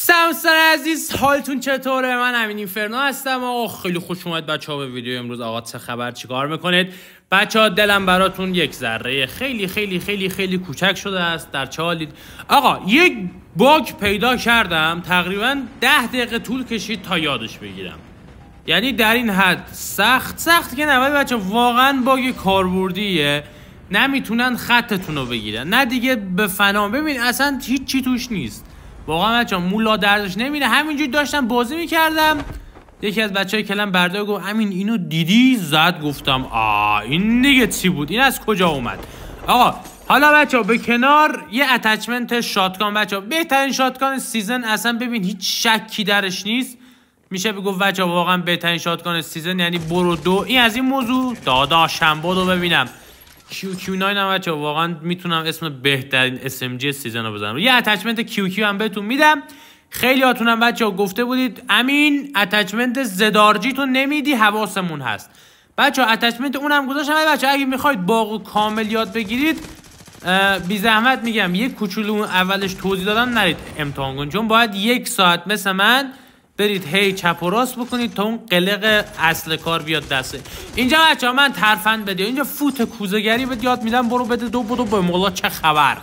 سمسان عزیز حالتون چطوره من امین اینفرنا هستم و خیلی خوش اومد بچه ها به ویدیو امروز آقا چه خبر چیکار میکنید بچه ها دلم براتون یک ذره خیلی خیلی خیلی خیلی کوچک شده است در چه حالید آقا یک باگ پیدا کردم تقریبا ده دقیقه طول کشید تا یادش بگیرم یعنی در این حد سخت سخت که نه بچه واقعا باگ کاربردیه نمیتونن خطتون رو بگیرن نه دیگه به فنا ببین اصلا هیچ چی توش نیست واقعا بچه مولا دردش نمیره همینجوری داشتم بازی میکردم یکی از بچه های کلم بردار گفت همین اینو دیدی زد گفتم آ این دیگه چی بود این از کجا اومد آقا حالا بچه به کنار یه اتچمنت شاتگان بچه بهترین شاتگان سیزن اصلا ببین هیچ شکی درش نیست میشه بگو بچه واقعا بهترین شاتگان سیزن یعنی برو دو این از این موضوع داداشم رو ببینم QQ9 هم بچه واقعا میتونم اسم بهترین SMG سیزن رو بزنم یه اتچمنت QQ هم بهتون میدم خیلی هاتونم بچه ها گفته بودید امین اتچمنت زدارجی تو نمیدی حواسمون هست بچه ها اتچمنت اونم گذاشتم بچه اگه میخواید باقو کامل یاد بگیرید بی زحمت میگم یک کوچولو اولش توضیح دادم نرید امتحان کن چون باید یک ساعت مثل من برید هی چپ و راست بکنید تا اون قلق اصل کار بیاد دسته اینجا بچه من ترفند بده اینجا فوت کوزگری بده یاد میدم برو بده دو بدو به مولا چه خبر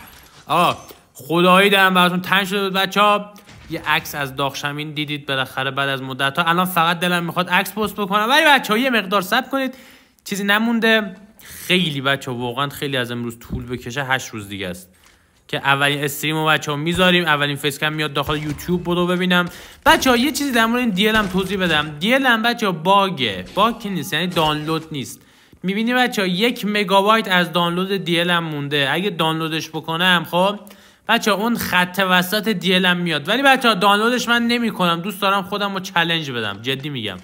آه خدایی دارم براتون تن شده بچه ها یه عکس از داخشمین دیدید بالاخره بعد از مدت ها الان فقط دلم میخواد عکس پست بکنم ولی بچه ها یه مقدار سب کنید چیزی نمونده خیلی بچه ها واقعا خیلی از امروز طول بکشه هشت روز دیگه است که اولین استریم رو بچه ها میذاریم اولین فیسکم میاد داخل یوتیوب برو ببینم بچه ها یه چیزی در مورد این دیل هم توضیح بدم دیل هم بچه ها باگه باگ نیست یعنی دانلود نیست میبینی بچه ها یک مگابایت از دانلود دیل هم مونده اگه دانلودش بکنم خب بچه ها اون خط وسط دیل هم میاد ولی بچه ها دانلودش من نمی کنم دوست دارم خودم رو چلنج بدم جدی میگم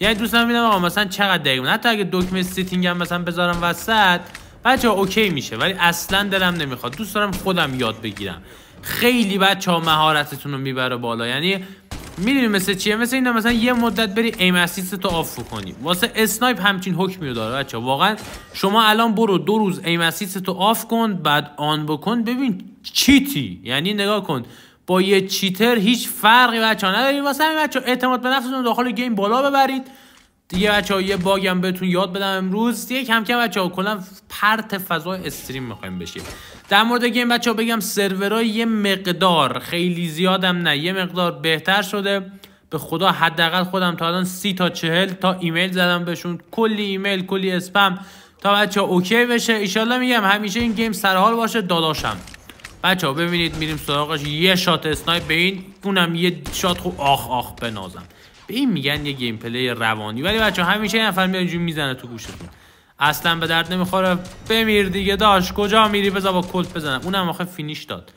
یعنی دوستان ببینم آقا مثلا چقدر دقیقه حتی اگه دکمه سیتینگ هم مثلا بذارم وسط بچه ها اوکی میشه ولی اصلا دلم نمیخواد دوست دارم خودم یاد بگیرم خیلی بچه ها مهارتتون رو میبره بالا یعنی میدونی مثل چیه مثل اینا مثلا یه مدت بری ایم اسیست تو آف کنی واسه اسنایپ همچین حکمی رو داره بچه واقعا شما الان برو دو روز ایم اسیست تو آف کن بعد آن بکن ببین چیتی یعنی نگاه کن با یه چیتر هیچ فرقی بچه ها نداری واسه همین بچه اعتماد به نفستون داخل گیم بالا ببرید دیگه بچه ها یه باگم بهتون یاد بدم امروز دیگه کم کم بچه ها کلا پرت فضای استریم میخوایم بشیم در مورد گیم بچه ها بگم سرورای یه مقدار خیلی زیادم نه یه مقدار بهتر شده به خدا حداقل خودم تا الان سی تا چهل تا ایمیل زدم بهشون کلی ایمیل کلی اسپم تا بچه ها اوکی بشه ایشالله میگم همیشه این گیم سرحال باشه داداشم بچه ها ببینید میریم سراغش یه شات اسنایپ به این اونم یه شات خوب آخ آخ بنازم به این میگن یه گیم پلی روانی ولی بچه همیشه یه نفر میاد اینجوری میزنه تو گوشتون اصلا به درد نمیخوره بمیر دیگه داش کجا میری بذار با کلت بزنم اونم آخه فینیش داد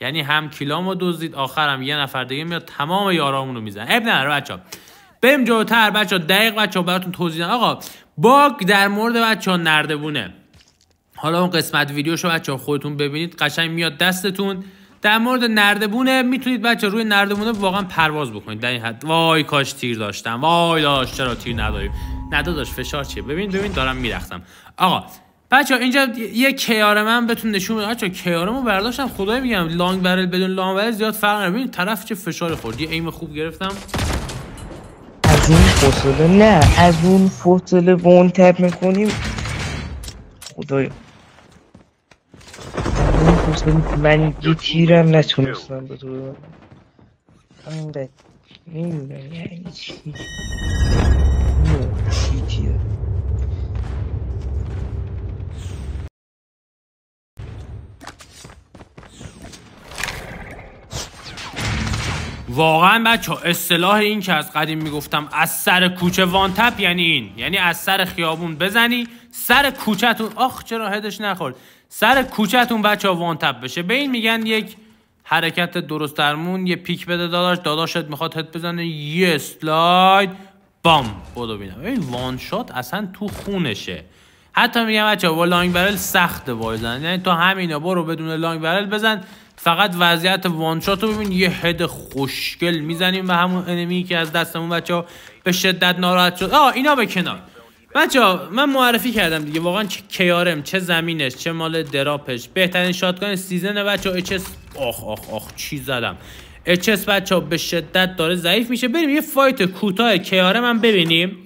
یعنی هم کیلامو دزدید آخرم یه نفر دیگه میاد تمام یارامون رو میزنه اب نداره بچا بریم جلوتر بچا دقیق بچا براتون توضیح آقا باگ در مورد بچا نردبونه حالا اون قسمت ویدیوشو بچا خودتون ببینید قشنگ میاد دستتون در مورد نردبونه میتونید بچه روی نردبونه واقعا پرواز بکنید در این حد وای کاش تیر داشتم وای داشت چرا تیر نداریم نداداش فشار چیه ببین ببین دارم میرختم آقا بچه ها اینجا یه کیار من بهتون نشون میدم بچه کیارمو برداشتم خدای میگم لانگ برل بدون لانگ برل زیاد فرق نمیکنه طرف چه فشار خورد یه ایم خوب گرفتم از اون فاصله نه از اون فاصله وان تپ میکنیم خدای. من یه تیرم نتونستم به تو همینقدر نمیدونم یعنی چی واقعا بچه ها اصطلاح این که از قدیم میگفتم از سر کوچه وانتپ یعنی این یعنی از سر خیابون بزنی سر کوچهتون آخ چرا هدش نخورد سر کوچهتون بچه ها وان تپ بشه به این میگن یک حرکت درست درمون یه پیک بده داداش داداشت میخواد هد بزنه یه سلاید بام بودو بینم این وان شات اصلا تو خونشه حتی میگم بچه با لانگ برل سخته بازن یعنی تو همینا برو بدون لانگ برل بزن فقط وضعیت وان شات رو ببین یه هد خوشگل میزنیم و همون انمی که از دستمون بچه ها به شدت ناراحت شد آه اینا به بچه ها من معرفی کردم دیگه واقعا چه کیارم چه زمینش چه مال دراپش بهترین شاتگان سیزن بچه ها اچس آخ آخ آخ چی زدم اچس بچه ها به شدت داره ضعیف میشه بریم یه فایت کوتاه کیارم هم ببینیم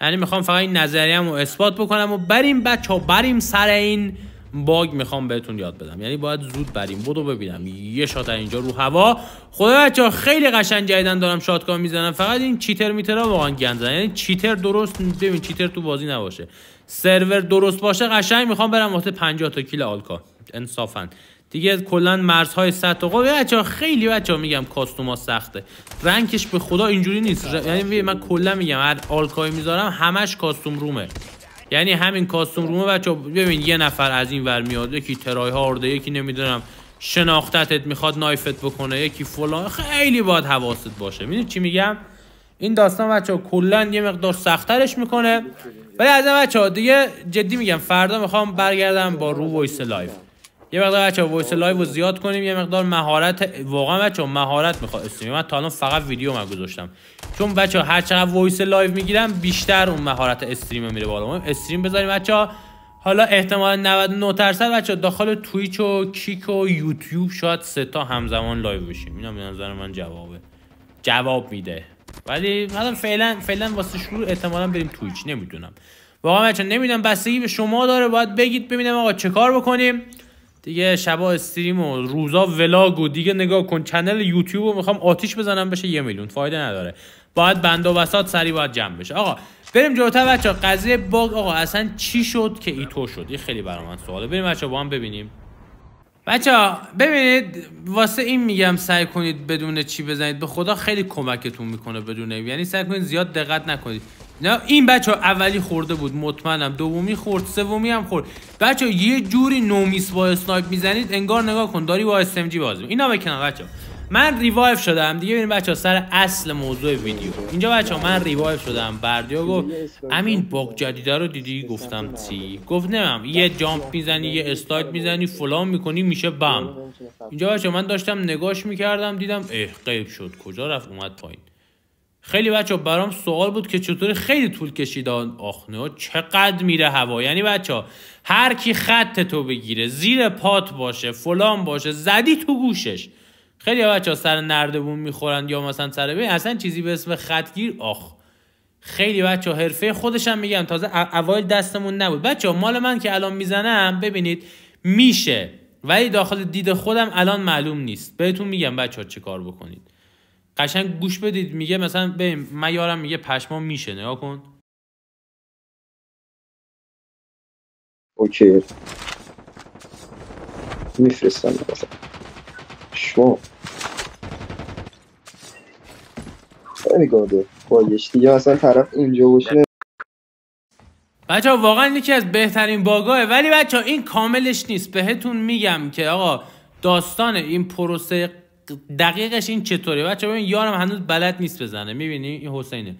یعنی میخوام فقط این رو اثبات بکنم و بریم بچه ها بریم سر این باگ میخوام بهتون یاد بدم یعنی باید زود بریم بودو ببینم یه شات اینجا رو هوا خدا بچه ها خیلی قشن جایدن دارم شاتگان میزنم فقط این چیتر میترا واقعا گندن یعنی چیتر درست ببین چیتر تو بازی نباشه سرور درست باشه قشنگ میخوام برم واسه 50 تا کیل آلکا انصافا دیگه کلا مرزهای 100 تا قوی خب، بچا خیلی بچا میگم کاستوما سخته رنگش به خدا اینجوری نیست یعنی من کلا میگم هر آلکای میذارم همش کاستوم رومه یعنی همین کاستوم رومه بچه ببین یه نفر از این ور میاد یکی ترای هارده یکی نمیدونم شناختتت میخواد نایفت بکنه یکی فلان خیلی باید حواست باشه میدونی چی میگم این داستان بچه کلا یه مقدار سختترش میکنه ولی از این بچه ها دیگه جدی میگم فردا میخوام برگردم با رو وایس لایف یه مقدار بچا وایس لایو رو زیاد کنیم یه مقدار مهارت واقعا بچا مهارت میخواد استریم من تا الان فقط ویدیو من گذاشتم چون بچا هر چقدر وایس لایو میگیرم بیشتر اون مهارت استریم میره بالا استریم بذاریم بچا حالا احتمال 99 درصد بچا داخل توییچ و کیک و یوتیوب شاید سه تا همزمان لایو بشیم اینا به نظر من جوابه جواب میده ولی مثلا فعلا فعلا واسه شروع احتمالا بریم توییچ نمیدونم واقعا بچا نمیدونم بستگی به شما داره باید بگید ببینم آقا چه کار بکنیم دیگه شبا استریم و روزا ولاگ و دیگه نگاه کن چنل یوتیوب رو میخوام آتیش بزنم بشه یه میلیون فایده نداره باید بند و وسط سری باید جمع بشه آقا بریم جلوتر بچه قضیه باگ آقا اصلا چی شد که ایتو شد این خیلی برای من سواله بریم بچه با هم ببینیم بچه ببینید واسه این میگم سعی کنید بدون چی بزنید به خدا خیلی کمکتون میکنه بدون یعنی سعی کنید زیاد دقت نکنید نه این بچه ها اولی خورده بود مطمئنم دومی خورد سومی هم خورد بچه ها یه جوری نومیس با اسنایپ میزنید انگار نگاه کن داری با اس ام جی بازی اینا بکنم بچه ها. من ریوایو شدم دیگه ببین بچه ها سر اصل موضوع ویدیو اینجا بچه ها من ریوایو شدم بردیا گفت امین باگ جدیده رو دیدی گفتم چی گفت نمیم یه جامپ میزنی یه استایت میزنی فلان میکنی میشه بم اینجا بچه من داشتم نگاش میکردم دیدم اه قیب شد کجا رفت اومد پایین خیلی بچه برام سوال بود که چطور خیلی طول کشید آخ نه چقدر میره هوا یعنی بچه ها هر کی خط تو بگیره زیر پات باشه فلان باشه زدی تو گوشش خیلی بچه ها سر نردبون میخورند یا مثلا سر بین اصلا چیزی به اسم خطگیر آخ خیلی بچه ها حرفه خودشم میگم تازه اوایل دستمون نبود بچه ها مال من که الان میزنم ببینید میشه ولی داخل دید خودم الان معلوم نیست بهتون میگم بچه ها چه کار بکنید قشنگ گوش بدید میگه مثلا ببین من یارم میگه پشما میشه نگاه کن اوکی میفرستم شما خیلی گاده اصلا طرف اینجا باشه بچه ها واقعا یکی از بهترین باگاهه ولی بچه این کاملش نیست بهتون میگم که آقا داستان این پروسه دقیقش این چطوره؟ بچه ببین یارم هنوز بلد نیست بزنه میبینی این حسینه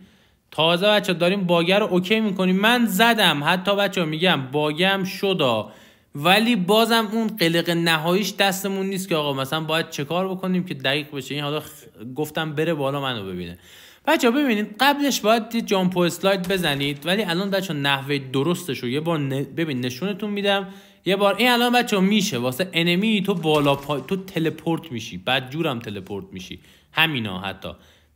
تازه بچه داریم باگر رو اوکی میکنیم من زدم حتی بچه میگم باگم شدا ولی بازم اون قلق نهاییش دستمون نیست که آقا مثلا باید چه کار بکنیم که دقیق بشه این حالا گفتم بره بالا منو ببینه بچه ببینید قبلش باید جامپو اسلاید بزنید ولی الان بچه نحوه درستش رو یه ببین نشونتون میدم یه بار این الان بچه میشه واسه انمی تو بالا پا... تو تلپورت میشی بعد بدجورم تلپورت میشی همینا حتی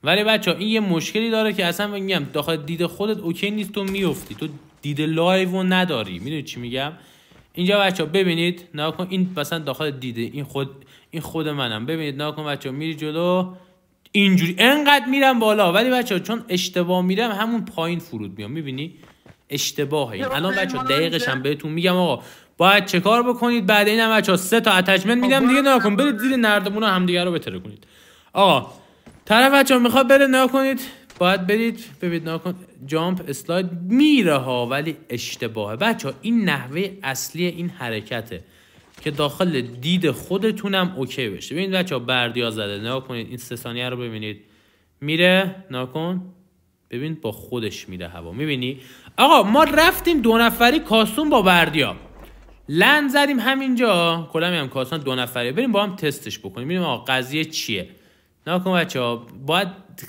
ولی بچه این یه مشکلی داره که اصلا میگم داخل دید خودت اوکی نیست تو میفتی تو دید لایو رو نداری میدونی چی میگم اینجا بچه ببینید نه کن این مثلا داخل دیده این خود این خود منم ببینید نه کن بچه میری جلو اینجوری انقدر میرم بالا ولی بچه چون اشتباه میرم همون پایین فرود میام میبینی اشتباهه الان بچه دقیقش هم بهتون میگم آقا باید چه کار بکنید بعد این هم ها سه تا اتچمنت میدم دیگه نکن کن برید زیر هم همدیگه رو بتره کنید آقا طرف بچا میخواد بره نگاه کنید باید برید ببینید نکن جامپ اسلاید میره ها ولی اشتباهه بچه ها این نحوه اصلی این حرکته که داخل دید خودتونم اوکی بشه ببینید بچا بردیا زده نگاه کنید این سه ثانیه رو ببینید میره نکن ببین با خودش میره هوا میبینی آقا ما رفتیم دو نفری کاستوم با بردیا لند زدیم همینجا کلا میگم دو نفره بریم با هم تستش بکنیم ببینیم آقا قضیه چیه نکن بچه ها باید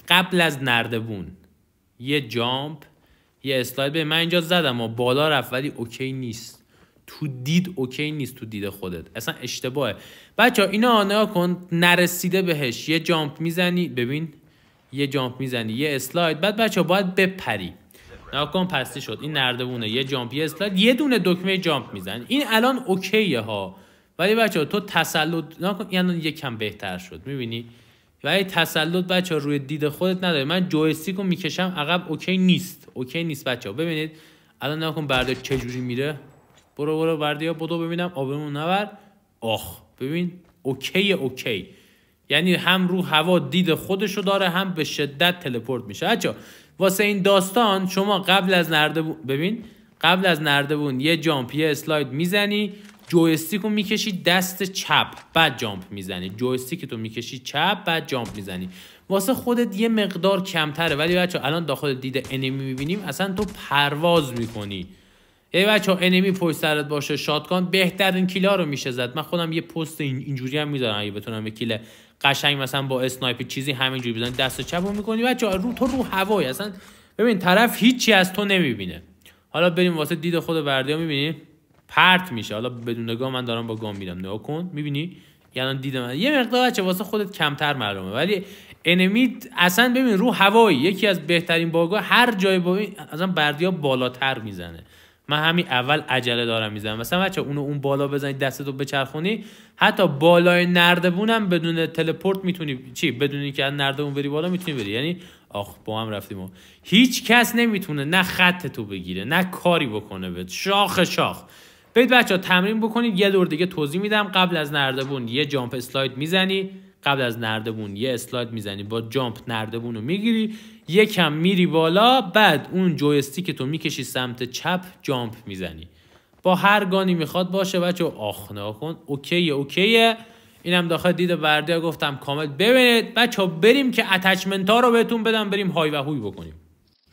قبل از بون یه جامپ یه اسلاید به من اینجا زدم و بالا رفت ولی اوکی نیست تو دید اوکی نیست تو دید خودت اصلا اشتباهه بچه ها اینا نگاه کن نرسیده بهش یه جامپ میزنی ببین یه جامپ میزنی یه اسلاید بعد بچه ها باید بپری ناکن پستی شد این نردبونه یه جامپی اسلاید یه دونه دکمه جامپ میزن این الان اوکیه ها ولی بچه تو تسلط ناکن یعنی یکم بهتر شد میبینی ولی تسلط بچه روی دید خودت نداره من جویستیک رو میکشم عقب اوکی نیست اوکی نیست بچه ها ببینید الان نکن برده چجوری میره برو برو برده یا بدو ببینم آبمون نبر آخ ببین اوکی اوکی یعنی هم رو هوا دید خودشو داره هم به شدت تلپورت میشه بچه واسه این داستان شما قبل از نرده ببین قبل از نردبون یه جامپ یه اسلاید میزنی جویستیک رو میکشی دست چپ بعد جامپ میزنی جویستیک تو میکشی چپ بعد جامپ میزنی واسه خودت یه مقدار کمتره ولی بچه الان داخل دیده انمی میبینیم اصلا تو پرواز میکنی ای بچه ها انمی پشت سرت باشه شاتگان بهترین کیلا رو میشه زد من خودم یه پست اینجوری هم میذارم اگه بتونم یه قشنگ مثلا با اسنایپ چیزی همینجوری بزنی دست چپو میکنی بچه رو تو رو هوای اصلا ببین طرف هیچی از تو نمیبینه حالا بریم واسه دید خود بردیا میبینی پرت میشه حالا بدون نگاه من دارم با گام میرم نگاه کن میبینی یعنی دید یه مقدار بچه واسه خودت کمتر معلومه ولی انمی اصلا ببین رو هوایی یکی از بهترین باگا هر جای با اصلا بردیا بالاتر میزنه من همین اول عجله دارم میزنم مثلا بچه اونو اون بالا بزنی دستتو بچرخونی حتی بالای نردبونم بدون تلپورت میتونی چی بدونی که از نردبون بری بالا میتونی بری یعنی آخ با هم رفتیم و هیچ کس نمیتونه نه خط تو بگیره نه کاری بکنه بهت شاخ شاخ بید بچه ها تمرین بکنید یه دور دیگه توضیح میدم قبل از نردبون یه جامپ اسلاید میزنی قبل از نردبون یه اسلاید میزنی با جامپ نردبون رو میگیری یکم میری بالا بعد اون که تو میکشی سمت چپ جامپ میزنی با هر گانی میخواد باشه بچه نه کن اوکیه اوکیه اینم داخل دید برده گفتم کامل ببینید بچه بریم که اتچمنت ها رو بهتون بدم بریم های و هوی بکنیم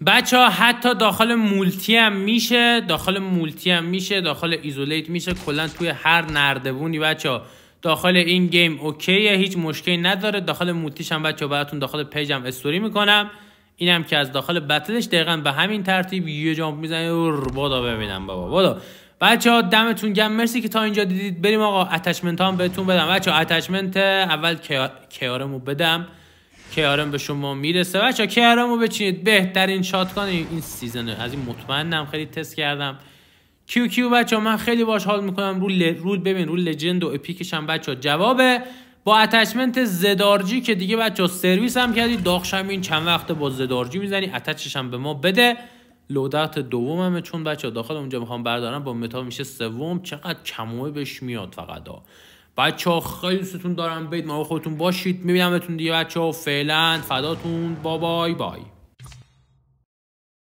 بچه ها حتی داخل مولتی هم میشه داخل مولتی هم میشه داخل ایزولیت میشه کلا توی هر نردبونی بچه ها داخل این گیم اوکیه هیچ مشکلی نداره داخل مولتیش هم بچه براتون داخل پیجم استوری میکنم اینم که از داخل بتلش دقیقا به همین ترتیب یه جامپ میزنه و بادا ببینم بابا بادا بچه ها دمتون گم مرسی که تا اینجا دیدید بریم آقا اتچمنت هم بهتون بدم بچه ها اتچمنت اول کیارمو بدم کیارم به شما میرسه بچه ها کیارمو بچینید بهترین شاتگان این سیزنه از این مطمئنم خیلی تست کردم کیو کیو بچه ها من خیلی باش حال میکنم رول, رول ببین رول لجند و اپیکش هم بچه ها جوابه با اتچمنت زدارجی که دیگه بچه سرویس هم کردی داخشم این چند وقت با زدارجی میزنی اتچش هم به ما بده لودت دوممه چون بچه داخل اونجا میخوام بردارم با متا میشه سوم چقدر کموه بهش میاد فقط ها بچه ها خیلی دوستتون دارم بید ما خودتون باشید بهتون دیگه بچه ها فعلا فداتون بابای بای بای